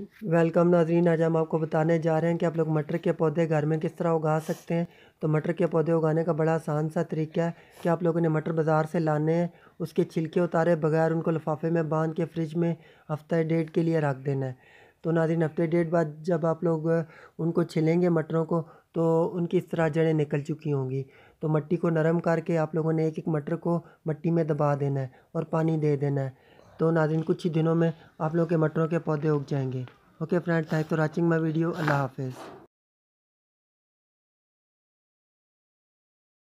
welcome नाजरीन आज हम आपको बताने जा रहे हैं कि आप लोग मटर के पौधे घर में किस तरह उगा सकते हैं तो मटर के पौधे उगाने का बड़ा आसान सा तरीका है कि आप लोगों ने मटर बाज़ार से लाने हैं उसके छिलके उतारे बगैर उनको लिफाफे में बांध के फ्रिज में हफ्ता डेढ़ के लिए रख देना है तो नाजरीन हफ्ते डेढ़ बाद जब आप लोग उनको छिलेंगे मटरों को तो उनकी इस तरह जड़ें निकल चुकी होंगी तो मट्टी को नरम करके आप लोगों ने एक एक मटर को मट्टी में दबा देना है और पानी दे देना है तो नाजिन कुछ ही दिनों में आप लोग के मटरों के पौधे उग जाएंगे okay friend thank for to watching my video अल्लाह हाफिज़